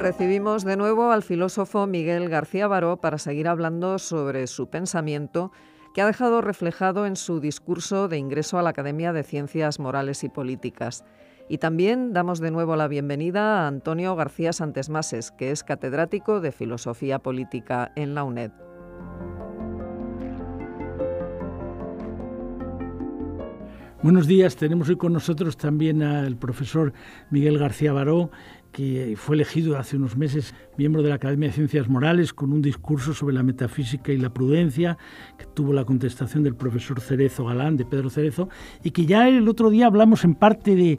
Recibimos de nuevo al filósofo Miguel García Baró para seguir hablando sobre su pensamiento que ha dejado reflejado en su discurso de ingreso a la Academia de Ciencias Morales y Políticas. Y también damos de nuevo la bienvenida a Antonio García Santesmases, que es catedrático de Filosofía Política en la UNED. Buenos días, tenemos hoy con nosotros también al profesor Miguel García Baró, que fue elegido hace unos meses miembro de la Academia de Ciencias Morales con un discurso sobre la metafísica y la prudencia, que tuvo la contestación del profesor Cerezo Galán, de Pedro Cerezo, y que ya el otro día hablamos en parte de,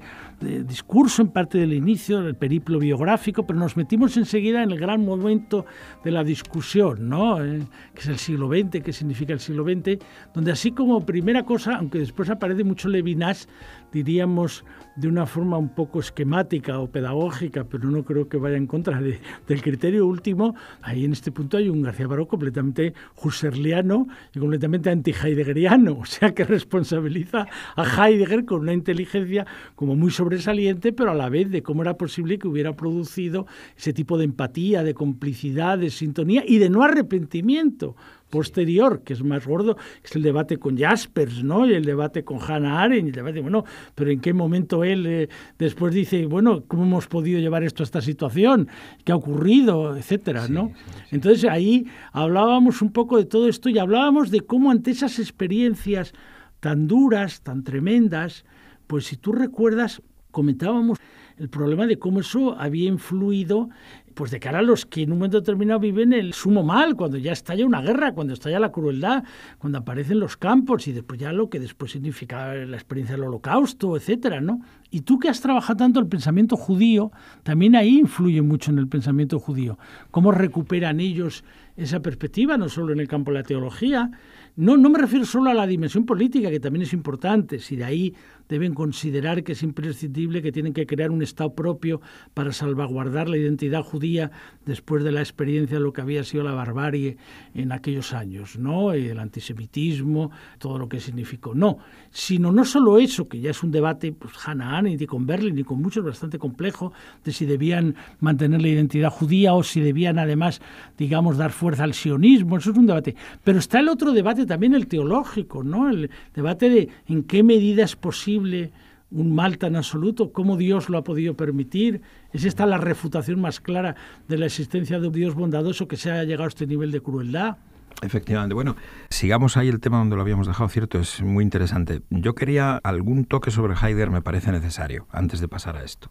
discurso, en parte del inicio, del periplo biográfico, pero nos metimos enseguida en el gran momento de la discusión, ¿no? Eh, que es el siglo XX, qué significa el siglo XX, donde así como primera cosa, aunque después aparece mucho Levinas, diríamos de una forma un poco esquemática o pedagógica, pero no creo que vaya en contra del criterio último, ahí en este punto hay un García Baró completamente husserliano y completamente anti-heideggeriano, o sea que responsabiliza a Heidegger con una inteligencia como muy sobresaliente, pero a la vez de cómo era posible que hubiera producido ese tipo de empatía, de complicidad, de sintonía y de no arrepentimiento posterior, que es más gordo, que es el debate con Jaspers, ¿no? Y el debate con Hannah Arendt, y el debate, bueno, pero en qué momento él eh, después dice, bueno, ¿cómo hemos podido llevar esto a esta situación? ¿Qué ha ocurrido? Etcétera, ¿no? Entonces ahí hablábamos un poco de todo esto y hablábamos de cómo ante esas experiencias tan duras, tan tremendas, pues si tú recuerdas, comentábamos el problema de cómo eso había influido pues de cara a los que en un momento determinado viven el sumo mal, cuando ya estalla una guerra, cuando estalla la crueldad, cuando aparecen los campos y después ya lo que después significa la experiencia del holocausto, etcétera, ¿no? Y tú que has trabajado tanto el pensamiento judío, también ahí influye mucho en el pensamiento judío. ¿Cómo recuperan ellos esa perspectiva, no solo en el campo de la teología, no, no me refiero solo a la dimensión política, que también es importante, si de ahí deben considerar que es imprescindible que tienen que crear un Estado propio para salvaguardar la identidad judía después de la experiencia de lo que había sido la barbarie en aquellos años, ¿no? El antisemitismo, todo lo que significó. No, sino no solo eso, que ya es un debate, pues Hannah Arendt con Berlin y con muchos bastante complejo, de si debían mantener la identidad judía o si debían además, digamos, dar fuerza al sionismo, eso es un debate. Pero está el otro debate también el teológico, ¿no? El debate de en qué medida es posible un mal tan absoluto, cómo Dios lo ha podido permitir. Es esta la refutación más clara de la existencia de un Dios bondadoso que se haya llegado a este nivel de crueldad. Efectivamente. Bueno, sigamos ahí el tema donde lo habíamos dejado, cierto, es muy interesante. Yo quería algún toque sobre Heidegger, me parece necesario, antes de pasar a esto.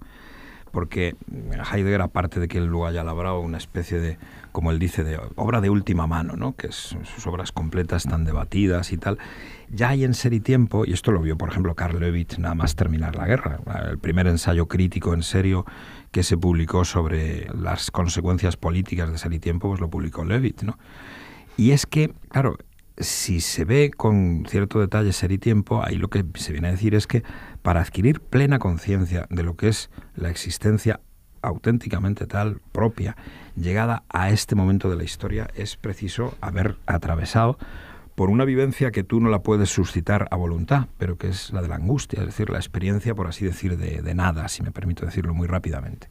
Porque Heidegger, aparte de que él lo haya labrado una especie de como él dice, de obra de última mano, ¿no? que es, sus obras completas tan debatidas y tal. Ya hay en Ser y Tiempo, y esto lo vio, por ejemplo, Karl Levit nada más terminar la guerra, el primer ensayo crítico en serio que se publicó sobre las consecuencias políticas de Ser y Tiempo, pues lo publicó Levitt. ¿no? Y es que, claro, si se ve con cierto detalle ser y tiempo, ahí lo que se viene a decir es que para adquirir plena conciencia de lo que es la existencia auténticamente tal, propia, llegada a este momento de la historia, es preciso haber atravesado por una vivencia que tú no la puedes suscitar a voluntad, pero que es la de la angustia, es decir, la experiencia, por así decir, de, nada, si me permito decirlo muy rápidamente.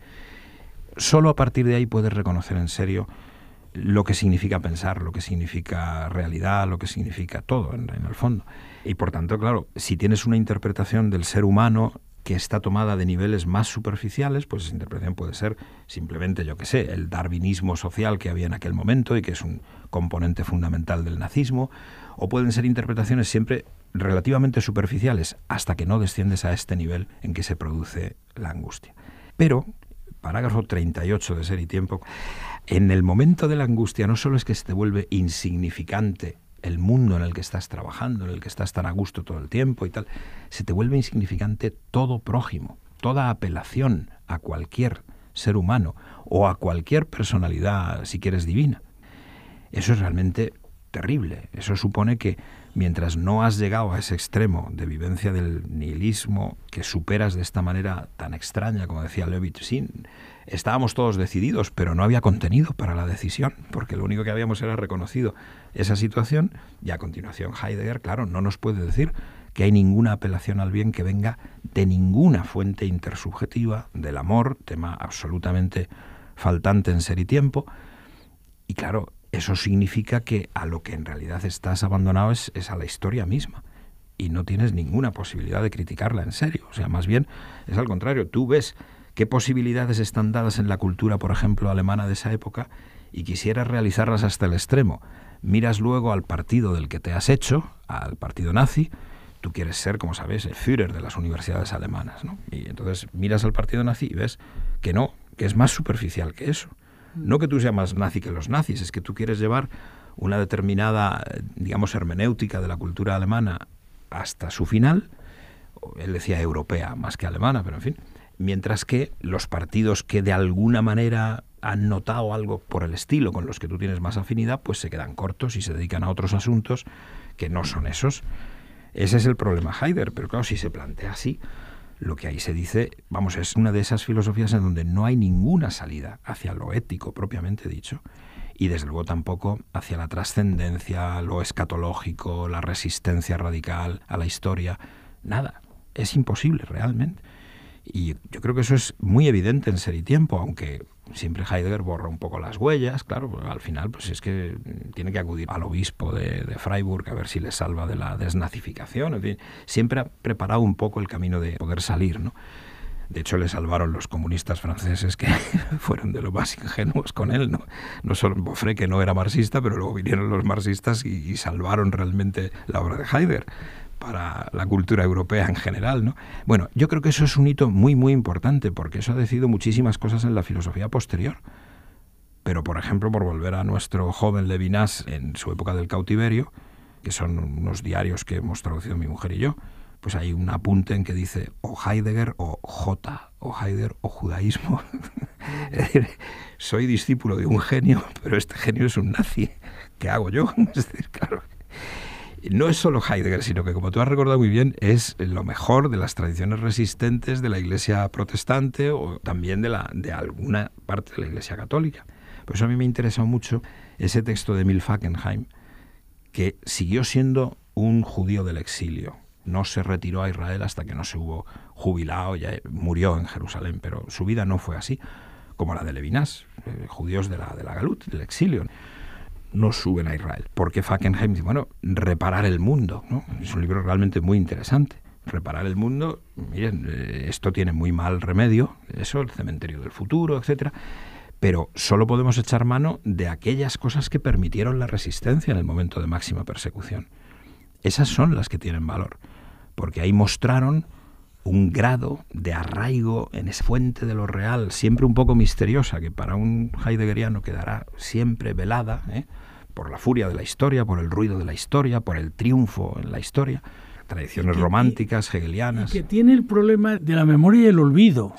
Solo a partir de ahí puedes reconocer en serio lo que significa pensar, lo que significa realidad, lo que significa todo en, en, el fondo. Y por tanto, claro, si tienes una interpretación del ser humano que está tomada de niveles más superficiales, pues esa interpretación puede ser simplemente, yo qué sé, el darwinismo social que había en aquel momento y que es un componente fundamental del nazismo, o pueden ser interpretaciones siempre relativamente superficiales, hasta que no desciendes a este nivel en que se produce la angustia. Pero, parágrafo 38 de Ser y Tiempo, en el momento de la angustia no solo es que se te vuelve insignificante el mundo en el que estás trabajando, en el que estás tan a gusto todo el tiempo y tal, se te vuelve insignificante todo prójimo, toda apelación a cualquier ser humano o a cualquier personalidad, si quieres, divina. Eso es realmente terrible. Eso supone que mientras no has llegado a ese extremo de vivencia del nihilismo que superas de esta manera tan extraña, como decía Levitt, sin estábamos todos decididos, pero no había contenido para la decisión, porque lo único que habíamos era reconocido esa situación y a continuación Heidegger, claro, no nos puede decir que hay ninguna apelación al bien que venga de ninguna fuente intersubjetiva, del amor, tema absolutamente faltante en ser y tiempo. Y claro, eso significa que a lo que en realidad estás abandonado es, a la historia misma y no tienes ninguna posibilidad de criticarla en serio. O sea, más bien es al contrario, tú ves qué posibilidades están dadas en la cultura, por ejemplo, alemana de esa época, y quisieras realizarlas hasta el extremo. Miras luego al partido del que te has hecho, al partido nazi, tú quieres ser, como sabes, el Führer de las universidades alemanas, ¿no? Y entonces miras al partido nazi y ves que no, que es más superficial que eso. No que tú seas más nazi que los nazis, es que tú quieres llevar una determinada, digamos, hermenéutica de la cultura alemana hasta su final, él decía europea más que alemana, pero en fin, mientras que los partidos que de alguna manera han notado algo por el estilo con los que tú tienes más afinidad, pues se quedan cortos y se dedican a otros asuntos que no son esos. Ese es el problema Heider, pero claro, si se plantea así, lo que ahí se dice, vamos, es una de esas filosofías en donde no hay ninguna salida hacia lo ético propiamente dicho y desde luego tampoco hacia la trascendencia, lo escatológico, la resistencia radical a la historia, nada. Es imposible realmente. Y yo creo que eso es muy evidente en Ser y Tiempo, aunque siempre Heidegger borra un poco las huellas, claro, pues, al final pues es que tiene que acudir al obispo de, Freiburg a ver si le salva de la desnazificación, en fin, siempre ha preparado un poco el camino de poder salir, ¿no? De hecho, le salvaron los comunistas franceses que fueron de lo más ingenuos con él. No, no solo Bofré, que no era marxista, pero luego vinieron los marxistas y, y salvaron realmente la obra de Heidegger para la cultura europea en general, ¿no? Bueno, yo creo que eso es un hito muy, muy importante, porque eso ha decidido muchísimas cosas en la filosofía posterior. Pero, por ejemplo, por volver a nuestro joven Levinas en su época del cautiverio, que son unos diarios que hemos traducido mi mujer y yo, pues hay un apunte en que dice o Heidegger o J, o Heidegger o judaísmo. es decir, soy discípulo de un genio, pero este genio es un nazi. ¿Qué hago yo? es decir, claro no es solo Heidegger, sino que, como tú has recordado muy bien, es lo mejor de las tradiciones resistentes de la Iglesia protestante o también de, la, de alguna parte de la Iglesia católica. Por eso a mí me interesa mucho ese texto de Fackenheim, que siguió siendo un judío del exilio. No se retiró a Israel hasta que no se hubo jubilado, ya murió en Jerusalén, pero su vida no fue así, como la de Levinas, eh, judíos de la, de la Galut, del exilio no suben a Israel. Porque Fackenheim dice, bueno, reparar el mundo, Es un libro realmente muy interesante. Reparar el mundo, miren, eh, esto tiene muy mal remedio, eso, el cementerio del futuro, etcétera pero solo podemos echar mano de aquellas cosas que permitieron la resistencia en el momento de máxima persecución. Esas son las que tienen valor, porque ahí mostraron un grado de arraigo en esa fuente de lo real, siempre un poco misteriosa, que para un heideggeriano quedará siempre velada ¿eh? por la furia de la historia, por el ruido de la historia, por el triunfo en la historia, tradiciones románticas, hegelianas. que tiene el problema de la memoria y el olvido.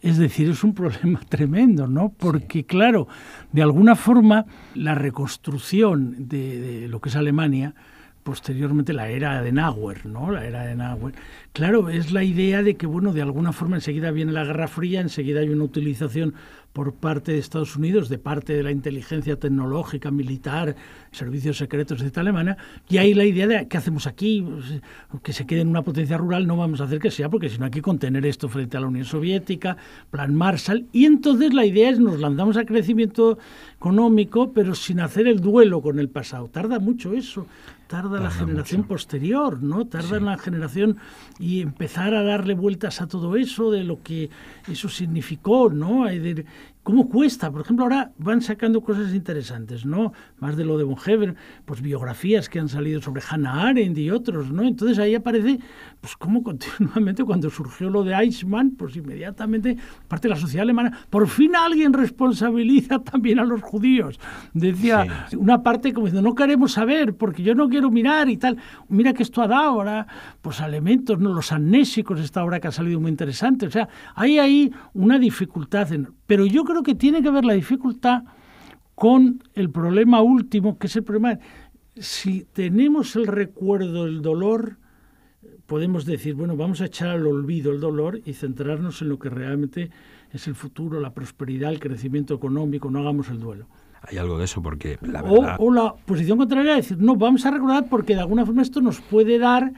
Es decir, es un problema tremendo, ¿no? Porque, claro, de alguna forma, la reconstrucción de lo que es Alemania, posteriormente la era de Nauer, ¿no? La era de Nauer. Claro, es la idea de que, bueno, de alguna forma enseguida viene la Guerra Fría, enseguida hay una utilización por parte de Estados Unidos, de parte de la inteligencia tecnológica, militar, servicios secretos, etc. alemana, y hay la idea de qué hacemos aquí, que se quede en una potencia rural, no vamos a hacer que sea, porque si no hay que contener esto frente a la Unión Soviética, plan Marshall, y entonces la idea es nos lanzamos a crecimiento económico, pero sin hacer el duelo con el pasado. Tarda mucho eso tarda, la generación posterior, ¿no? Tarda en la generación y empezar a darle vueltas a todo eso, de lo que eso significó, ¿no? ¿Cómo cuesta? Por ejemplo, ahora van sacando cosas interesantes, ¿no? Más de lo de Heber, pues biografías que han salido sobre Hannah Arendt y otros, ¿no? Entonces ahí aparece, pues cómo continuamente cuando surgió lo de Eichmann, pues inmediatamente parte de la sociedad alemana, por fin alguien responsabiliza también a los judíos. Decía una parte como diciendo, no queremos saber, porque yo no quiero mirar y tal. Mira que esto ha dado ahora, pues elementos, ¿no? Los amnésicos, esta obra que ha salido muy interesante. O sea, hay ahí una dificultad en pero yo creo que tiene que ver la dificultad con el problema último, que es el problema, si tenemos el recuerdo el dolor, podemos decir, bueno, vamos a echar al olvido el dolor y centrarnos en lo que realmente es el futuro, la prosperidad, el crecimiento económico, no hagamos el duelo. Hay algo de eso porque la verdad... O, la posición contraria es decir, no, vamos a recordar porque de alguna forma esto nos puede dar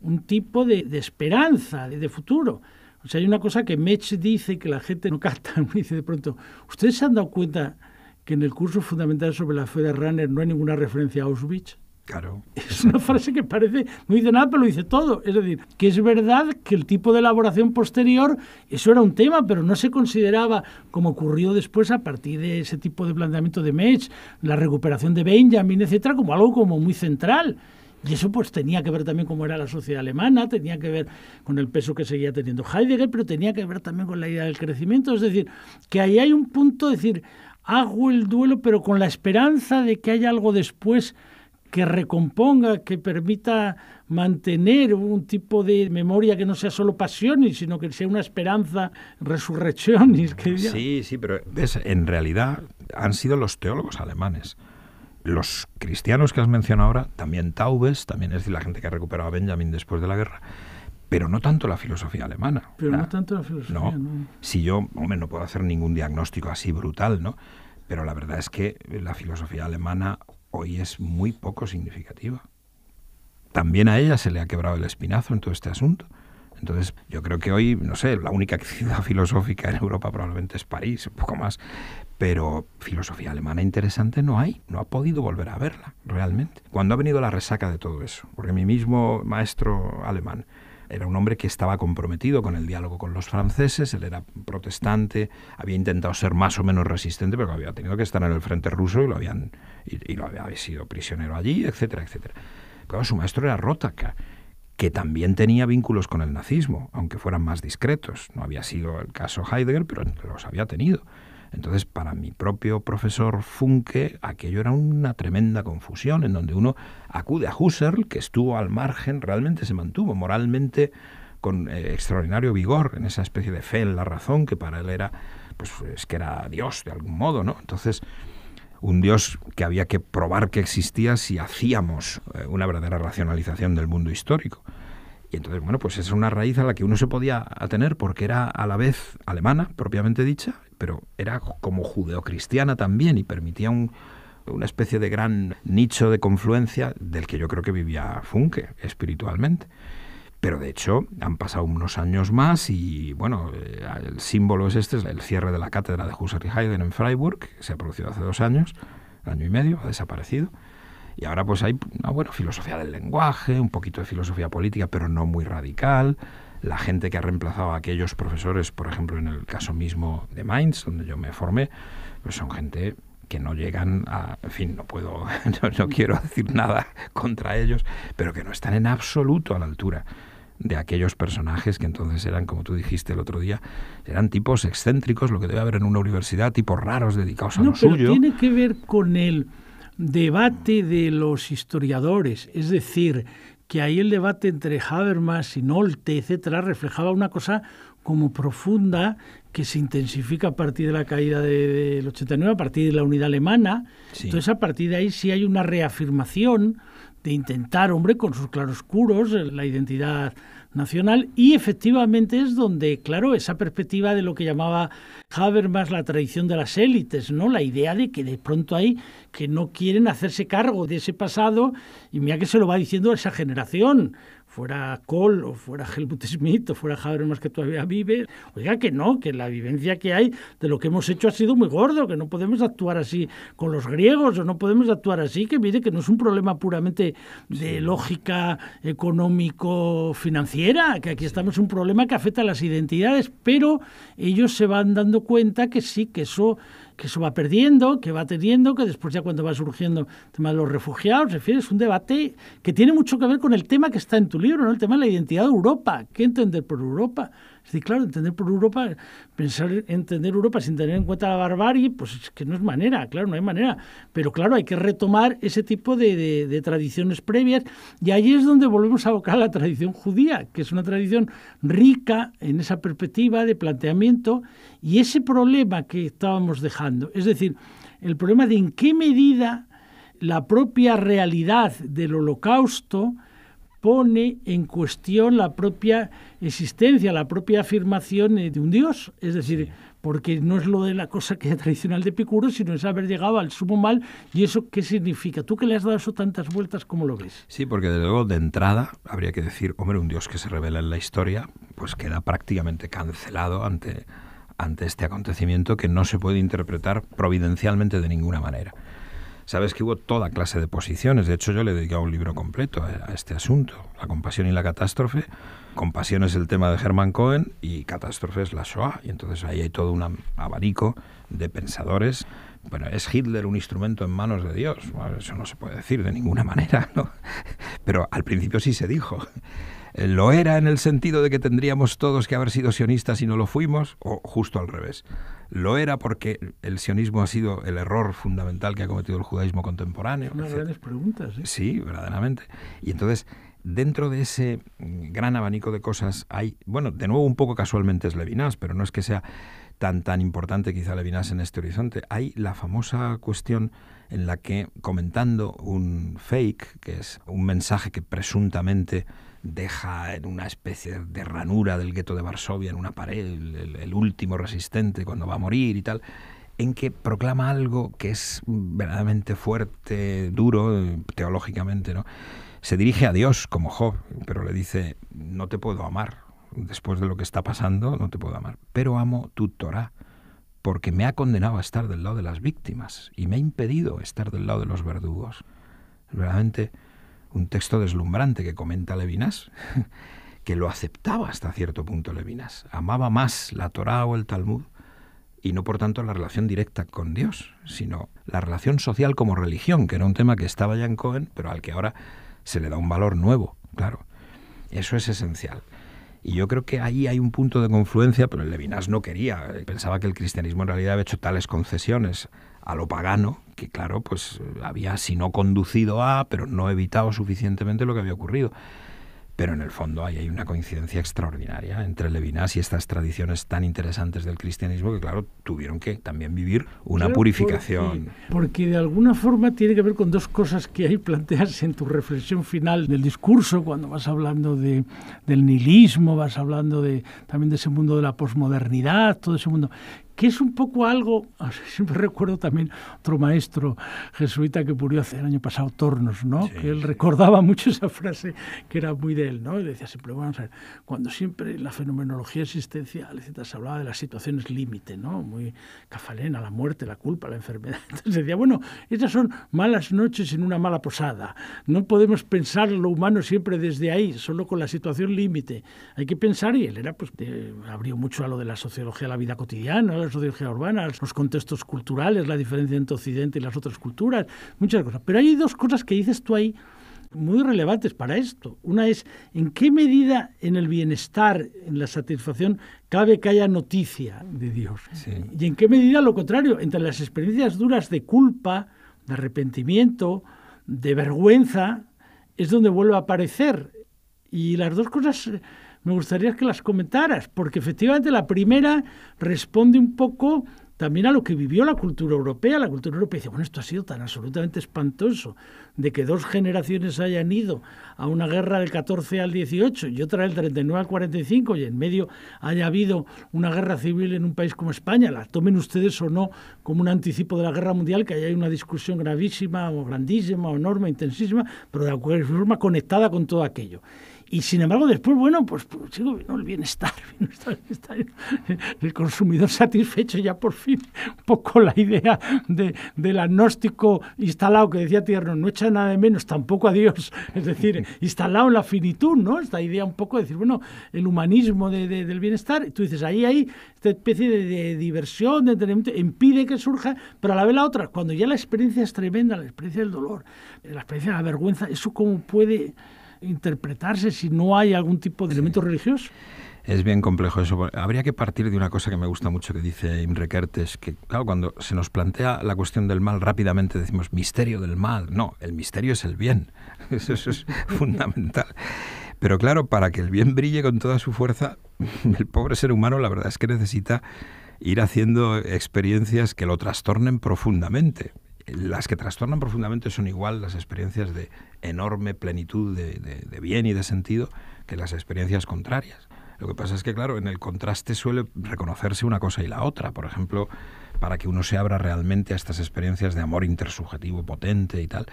un tipo de, esperanza, de futuro. O sea, hay una cosa que Mech dice que la gente no capta. dice de pronto, ¿ustedes se han dado cuenta que en el curso fundamental sobre la fe de Runner no hay ninguna referencia a Auschwitz? Claro. Es una frase que parece, no dice nada, pero lo dice todo. Es decir, que es verdad que el tipo de elaboración posterior, eso era un tema, pero no se consideraba, como ocurrió después a partir de ese tipo de planteamiento de Mech, la recuperación de Benjamin, etcétera, como algo como muy central. Y eso pues tenía que ver también cómo era la sociedad alemana, tenía que ver con el peso que seguía teniendo Heidegger, pero tenía que ver también con la idea del crecimiento. Es decir, que ahí hay un punto, es decir, hago el duelo pero con la esperanza de que haya algo después que recomponga, que permita mantener un tipo de memoria que no sea solo pasiones, sino que sea una esperanza resurrección. Sí, sí, pero en realidad han sido los teólogos alemanes los cristianos que has mencionado ahora, también Taubes, también es decir, la gente que ha recuperado a Benjamin después de la guerra, pero no tanto la filosofía alemana. Pero no tanto la filosofía, no. Si yo, hombre, no puedo hacer ningún diagnóstico así brutal, ¿no? Pero la verdad es que la filosofía alemana hoy es muy poco significativa. También a ella se le ha quebrado el espinazo en todo este asunto. Entonces, yo creo que hoy, no sé, la única ciudad filosófica en Europa probablemente es París, un poco más, pero filosofía alemana interesante no hay, no ha podido volver a verla realmente. Cuando ha venido la resaca de todo eso, porque mi mismo maestro alemán, era un hombre que estaba comprometido con el diálogo con los franceses, él era protestante, había intentado ser más o menos resistente, pero había tenido que estar en el frente ruso y lo habían y, lo había sido prisionero allí, etcétera, etcétera. Pero su maestro era Rotaka, que también tenía vínculos con el nazismo, aunque fueran más discretos. No había sido el caso Heidegger, pero los había tenido. Entonces, para mi propio profesor Funke, aquello era una tremenda confusión, en donde uno acude a Husserl, que estuvo al margen, realmente se mantuvo moralmente con eh, extraordinario vigor, en esa especie de fe en la razón que para él era, pues es que era Dios de algún modo, ¿no? Entonces, un Dios que había que probar que existía si hacíamos eh, una verdadera racionalización del mundo histórico. Y entonces, bueno, pues es una raíz a la que uno se podía atener porque era a la vez alemana, propiamente dicha, pero era como judeocristiana también y permitía una especie de gran nicho de confluencia del que yo creo que vivía Funke espiritualmente. Pero de hecho han pasado unos años más y bueno, eh, el símbolo es este, el cierre de la cátedra de Husserl y Heidegger en Freiburg, que se ha producido hace dos años, año y medio, ha desaparecido. Y ahora pues hay ah, una filosofía del lenguaje, un poquito de filosofía política, pero no muy radical. La gente que ha reemplazado a aquellos profesores, por ejemplo, en el caso mismo de Mainz, donde yo me formé, pues son gente que no llegan a, en fin, no puedo, no, quiero decir nada contra ellos, pero que no están en absoluto a la altura de aquellos personajes que entonces eran, como tú dijiste el otro día, eran tipos excéntricos, lo que debe haber en una universidad, tipos raros dedicados a lo pero Tiene que ver con el debate de los historiadores, es decir, que ahí el debate entre Habermas y Nolte, etcétera, reflejaba una cosa como profunda que se intensifica a partir de la caída del 89, a partir de la unidad alemana. Entonces, a partir de ahí sí hay una reafirmación de intentar, hombre, con sus claroscuros, eh, la identidad nacional. Y efectivamente es donde, claro, esa perspectiva de lo que llamaba Habermas la tradición de las élites, ¿no? La idea de que de pronto hay que no quieren hacerse cargo de ese pasado y mira que se lo va diciendo esa generación fuera Cole o fuera Helmut Schmidt o fuera Habermas que todavía vive, oiga que no, que la vivencia que hay de lo que hemos hecho ha sido muy gordo, que no podemos actuar así con los griegos o no podemos actuar así, que mire que no es un problema puramente de lógica económico-financiera, que aquí estamos un problema que afecta a las identidades, pero ellos se van dando cuenta que sí, que eso que eso va perdiendo, que va teniendo, que después ya cuando va surgiendo el tema de los refugiados, refieres un debate que tiene mucho que ver con el tema que está en tu libro, ¿no? el tema de la identidad de Europa, qué entender por Europa. Es decir, claro, entender por Europa, pensar entender Europa sin tener en cuenta la barbarie, pues es que no es manera, claro, no hay manera. Pero claro, hay que retomar ese tipo de, tradiciones previas y ahí es donde volvemos a abocar la tradición judía, que es una tradición rica en esa perspectiva de planteamiento y ese problema que estábamos dejando. Es decir, el problema de en qué medida la propia realidad del holocausto pone en cuestión la propia existencia, la propia afirmación eh, de un Dios. Es decir, porque no es lo de la cosa que es tradicional de Epicuro, sino es haber llegado al sumo mal. ¿Y eso qué significa? Tú que le has dado eso tantas vueltas, ¿cómo lo ves? Sí, porque desde luego de entrada habría que decir, hombre, un Dios que se revela en la historia, pues queda prácticamente cancelado ante, ante este acontecimiento que no se puede interpretar providencialmente de ninguna manera. Sabes que hubo toda clase de posiciones. De hecho, yo le he dedicado un libro completo a, este asunto, La compasión y la catástrofe. Compasión es el tema de Hermann Cohen y catástrofe es la Shoah. Y entonces ahí hay todo un abarico de pensadores bueno, ¿es Hitler un instrumento en manos de Dios? eso no se puede decir de ninguna manera, ¿no? Pero al principio sí se dijo. ¿Lo era en el sentido de que tendríamos todos que haber sido sionistas y no lo fuimos? ¿O justo al revés? ¿Lo era porque el sionismo ha sido el error fundamental que ha cometido el judaísmo contemporáneo? grandes preguntas. ¿eh? Sí, verdaderamente. Y entonces, dentro de ese gran abanico de cosas hay, bueno, de nuevo un poco casualmente es Levinas, pero no es que sea tan tan importante quizá Levinas en este horizonte. Hay la famosa cuestión en la que comentando un fake, que es un mensaje que presuntamente deja en una especie de ranura del gueto de Varsovia, en una pared, el, último resistente cuando va a morir y tal, en que proclama algo que es verdaderamente fuerte, duro, teológicamente, ¿no? Se dirige a Dios como Job, pero le dice, no te puedo amar, después de lo que está pasando, no te puedo amar, pero amo tu Torah, porque me ha condenado a estar del lado de las víctimas y me ha impedido estar del lado de los verdugos. Verdaderamente un texto deslumbrante que comenta Levinas, que lo aceptaba hasta cierto punto Levinas. Amaba más la Torá o el Talmud y no por tanto la relación directa con Dios, sino la relación social como religión, que era un tema que estaba ya en Cohen, pero al que ahora se le da un valor nuevo, claro. Eso es esencial. Y yo creo que ahí hay un punto de confluencia, pero Levinas no quería. Pensaba que el cristianismo en realidad había hecho tales concesiones a lo pagano que claro, pues había, si no conducido a, pero no evitado suficientemente lo que había ocurrido. Pero en el fondo ahí hay una coincidencia extraordinaria entre Levinas y estas tradiciones tan interesantes del cristianismo que, claro, tuvieron que también vivir una purificación. Porque, de alguna forma tiene que ver con dos cosas que ahí plantearse en tu reflexión final del discurso, cuando vas hablando de, del nihilismo, vas hablando de, también de ese mundo de la posmodernidad, todo ese mundo, que es un poco algo, siempre recuerdo también otro maestro jesuita que murió hace el año pasado, Tornos, ¿no? que él recordaba mucho esa frase que era muy de él, ¿no? Y decía siempre, cuando siempre en la fenomenología existencial, se hablaba de las situaciones límite, ¿no? Muy cafalena, la muerte, la culpa, la enfermedad. Entonces decía, bueno, estas son malas noches en una mala posada. No podemos pensar lo humano siempre desde ahí, solo con la situación límite. Hay que pensar, y él era, pues, abrió mucho a lo de la sociología la vida cotidiana, sociología urbana, los contextos culturales, la diferencia entre Occidente y las otras culturas, muchas cosas. Pero hay dos cosas que dices tú ahí muy relevantes para esto. Una es en qué medida en el bienestar, en la satisfacción, cabe que haya noticia de Dios. Y en qué medida lo contrario, entre las experiencias duras de culpa, de arrepentimiento, de vergüenza, es donde vuelve a aparecer. Y las dos cosas me gustaría que las comentaras, porque efectivamente la primera responde un poco también a lo que vivió la cultura europea. La cultura europea dice, bueno, esto ha sido tan absolutamente espantoso, de que dos generaciones hayan ido a una guerra del 14 al 18 y otra del 39 al 45 y en medio haya habido una guerra civil en un país como España, la tomen ustedes o no como un anticipo de la guerra mundial, que ahí hay una discusión gravísima o grandísima o enorme, intensísima, pero de alguna forma conectada con todo aquello. Y sin embargo, después, bueno, pues, pues el bienestar, el consumidor satisfecho, ya por fin, un poco la idea de, del agnóstico instalado que decía Tierno, no echa nada de menos, tampoco a Dios, es decir, instalado en la finitud, ¿no? Esta idea un poco de decir, bueno, el humanismo del bienestar, tú dices, ahí hay esta especie de, diversión, de entretenimiento, impide que surja, pero a la vez la otra, cuando ya la experiencia es tremenda, la experiencia del dolor, la experiencia de la vergüenza, eso cómo puede interpretarse si no hay algún tipo de elemento religioso? Es bien complejo eso. Habría que partir de una cosa que me gusta mucho que dice Imre Kertész, que cuando se nos plantea la cuestión del mal rápidamente decimos misterio del mal. No, el misterio es el bien. eso es fundamental. Pero claro, para que el bien brille con toda su fuerza, el pobre ser humano la verdad es que necesita ir haciendo experiencias que lo trastornen profundamente las que trastornan profundamente son igual las experiencias de enorme plenitud de, bien y de sentido que las experiencias contrarias. Lo que pasa es que, claro, en el contraste suele reconocerse una cosa y la otra. Por ejemplo, para que uno se abra realmente a estas experiencias de amor intersubjetivo potente y tal,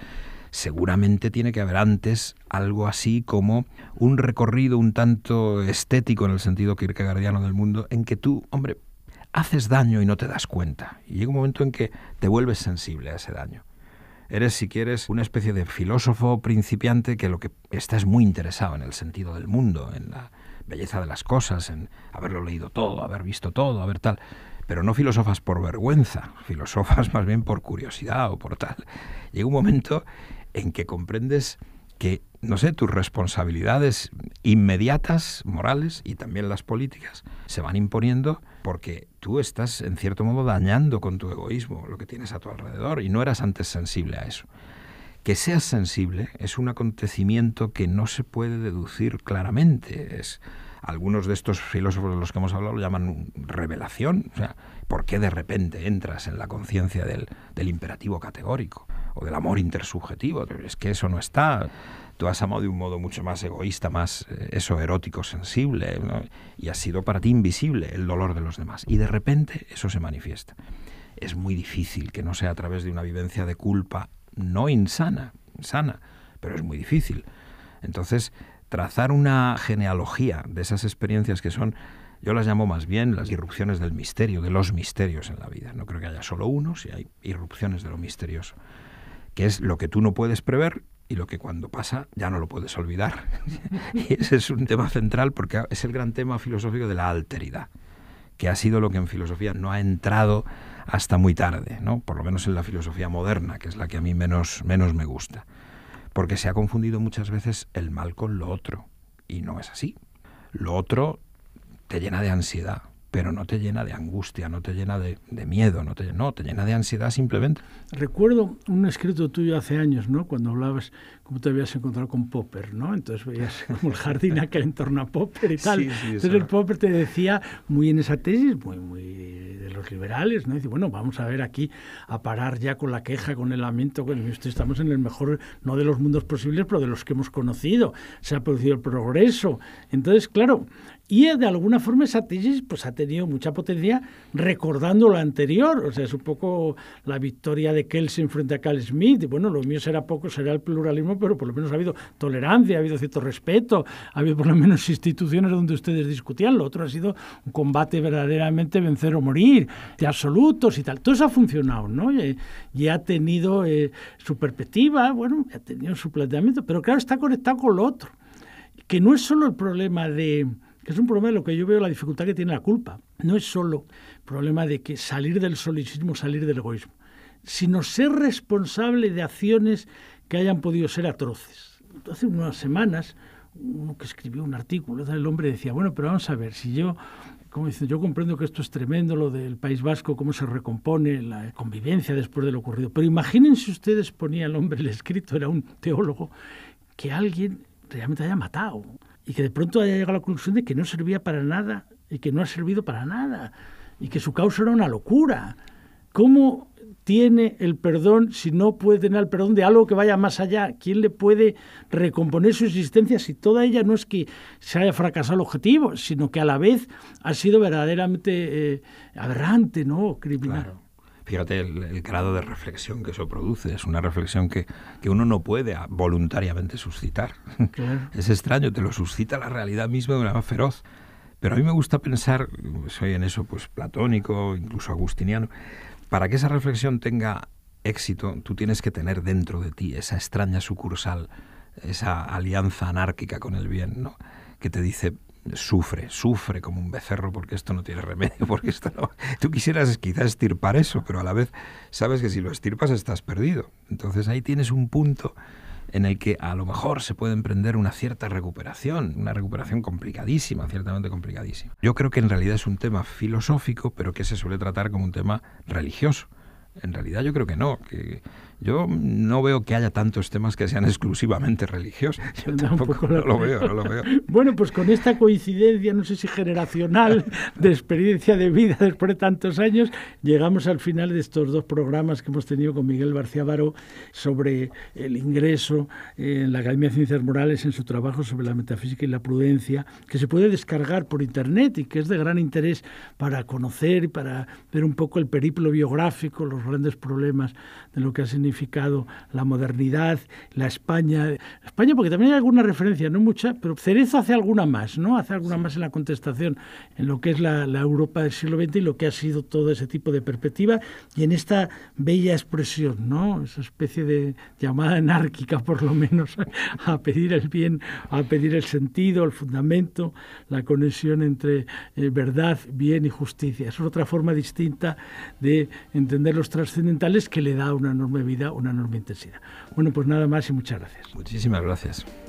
seguramente tiene que haber antes algo así como un recorrido un tanto estético en el sentido kirkegardiano del mundo, en que tú, hombre, haces daño y no te das cuenta. Y llega un momento en que te vuelves sensible a ese daño. Eres, si quieres, una especie de filósofo principiante que lo que está es muy interesado en el sentido del mundo, en la belleza de las cosas, en haberlo leído todo, haber visto todo, haber tal. Pero no filósofas por vergüenza, filósofas más bien por curiosidad o por tal. Llega un momento en que comprendes que, no sé, tus responsabilidades inmediatas, morales y también las políticas, se van imponiendo porque tú estás, en cierto modo, dañando con tu egoísmo lo que tienes a tu alrededor y no eras antes sensible a eso. Que seas sensible es un acontecimiento que no se puede deducir claramente. Es, algunos de estos filósofos de los que hemos hablado lo llaman revelación. O sea, ¿por qué de repente entras en la conciencia del imperativo categórico? o del amor intersubjetivo. Es que eso no está. Tú has amado de un modo mucho más egoísta, más eh, eso erótico, sensible, y ha sido para ti invisible el dolor de los demás. Y de repente eso se manifiesta. Es muy difícil que no sea a través de una vivencia de culpa, no insana, sana, pero es muy difícil. Entonces, trazar una genealogía de esas experiencias que son yo las llamo más bien las irrupciones del misterio, de los misterios en la vida. No creo que haya solo uno, si hay irrupciones de lo misterioso que es lo que tú no puedes prever y lo que cuando pasa ya no lo puedes olvidar. y ese es un tema central porque es el gran tema filosófico de la alteridad, que ha sido lo que en filosofía no ha entrado hasta muy tarde, ¿no? por lo menos en la filosofía moderna, que es la que a mí menos, menos me gusta, porque se ha confundido muchas veces el mal con lo otro, y no es así. Lo otro te llena de ansiedad, pero no te llena de angustia, no te llena de, miedo, no te, no te, llena de ansiedad simplemente. Recuerdo un escrito tuyo hace años, ¿no? Cuando hablabas cómo te habías encontrado con Popper, ¿no? Entonces veías como el jardín aquel en torno a Popper y tal. Entonces el Popper te decía, muy en esa tesis, muy, muy de los liberales, ¿no? dice, bueno, vamos a ver aquí, a parar ya con la queja, con el lamento, con estamos en el mejor, no de los mundos posibles, pero de los que hemos conocido. Se ha producido el progreso. Entonces, claro, y de alguna forma esa tesis pues, ha tenido mucha potencia recordando lo anterior. O sea, es un poco la victoria de Kelsen frente a Carl Smith. bueno, lo mío será poco, será el pluralismo, pero por lo menos ha habido tolerancia, ha habido cierto respeto, ha habido por lo menos instituciones donde ustedes discutían. Lo otro ha sido un combate verdaderamente vencer o morir, de absolutos y tal. Todo eso ha funcionado, ¿no? Y, ha tenido eh, su perspectiva, bueno, ha tenido su planteamiento, pero claro, está conectado con lo otro. Que no es solo el problema de que es un problema de lo que yo veo la dificultad que tiene la culpa. No es solo problema de que salir del solicismo, salir del egoísmo, sino ser responsable de acciones que hayan podido ser atroces. Hace unas semanas, uno que escribió un artículo, el hombre decía, bueno, pero vamos a ver, si yo como yo comprendo que esto es tremendo, lo del País Vasco, cómo se recompone la convivencia después de lo ocurrido. Pero imagínense ustedes, ponía el hombre el escrito, era un teólogo, que alguien realmente haya matado y que de pronto haya llegado a la conclusión de que no servía para nada y que no ha servido para nada y que su causa era una locura. ¿Cómo tiene el perdón si no puede tener el perdón de algo que vaya más allá? ¿Quién le puede recomponer su existencia si toda ella no es que se haya fracasado el objetivo, sino que a la vez ha sido verdaderamente eh, aberrante, ¿no? Criminal. Fíjate el, grado de reflexión que eso produce. Es una reflexión que, uno no puede voluntariamente suscitar. Es extraño, te lo suscita la realidad misma de una más feroz. Pero a mí me gusta pensar, soy en eso pues platónico, incluso agustiniano, para que esa reflexión tenga éxito, tú tienes que tener dentro de ti esa extraña sucursal, esa alianza anárquica con el bien, ¿no? que te dice, sufre, sufre como un becerro porque esto no tiene remedio, porque esto no... Tú quisieras quizás estirpar eso, pero a la vez sabes que si lo estirpas estás perdido. Entonces ahí tienes un punto en el que a lo mejor se puede emprender una cierta recuperación, una recuperación complicadísima, ciertamente complicadísima. Yo creo que en realidad es un tema filosófico, pero que se suele tratar como un tema religioso. En realidad yo creo que no, que yo no veo que haya tantos temas que sean exclusivamente religiosos. Yo lo, veo, lo veo. bueno, pues con esta coincidencia, no sé si generacional, de experiencia de vida después de tantos años, llegamos al final de estos dos programas que hemos tenido con Miguel García sobre el ingreso en la Academia de Ciencias Morales en su trabajo sobre la metafísica y la prudencia, que se puede descargar por internet y que es de gran interés para conocer y para ver un poco el periplo biográfico, los grandes problemas de lo que ha significado la modernidad, la España. España, porque también hay alguna referencia, no mucha, pero Cerezo hace alguna más, ¿no? Hace alguna más en la contestación en lo que es la, Europa del siglo XX y lo que ha sido todo ese tipo de perspectiva y en esta bella expresión, ¿no? Esa especie de llamada anárquica, por lo menos, a pedir el bien, a pedir el sentido, el fundamento, la conexión entre eh, verdad, bien y justicia. Es otra forma distinta de entender los trascendentales que le da una enorme una enorme intensidad. Bueno, pues nada más y muchas gracias. Muchísimas gracias.